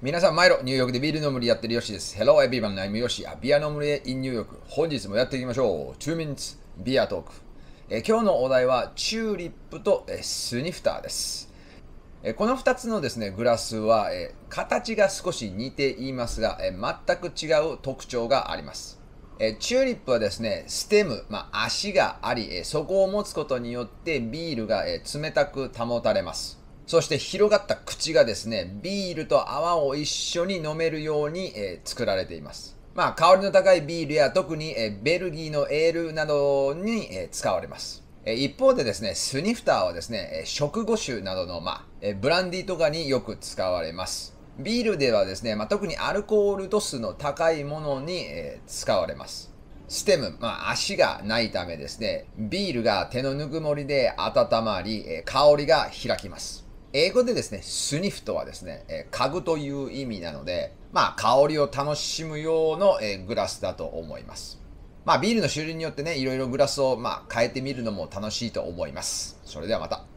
皆さん、イロ、ニューヨークでビール飲むりやってるよしです。Hello everyone, I'm よし。アビア飲むり in ニューヨーク。本日もやっていきましょう。2 minutes ビアトーク。え今日のお題は、チューリップとえスニフターです。えこの2つのですね、グラスは、え形が少し似ていますがえ、全く違う特徴があります。えチューリップはですね、ステム、まあ、足がありえ、そこを持つことによってビールがえ冷たく保たれます。そして広がった口がですね、ビールと泡を一緒に飲めるように、えー、作られています。まあ、香りの高いビールや特に、えー、ベルギーのエールなどに、えー、使われます。え一方でですね、スニフターはですね、え食後酒などの、まあ、えブランディとかによく使われます。ビールではですね、まあ、特にアルコール度数の高いものに、え使われます。ステム、まあ、足がないためですね、ビールが手のぬくもりで温まり、え香りが開きます。英語でですね、スニフとはですね、えー、家具という意味なので、まあ、香りを楽しむ用の、えー、グラスだと思います。まあ、ビールの種類によってね、いろいろグラスを、まあ、変えてみるのも楽しいと思います。それではまた。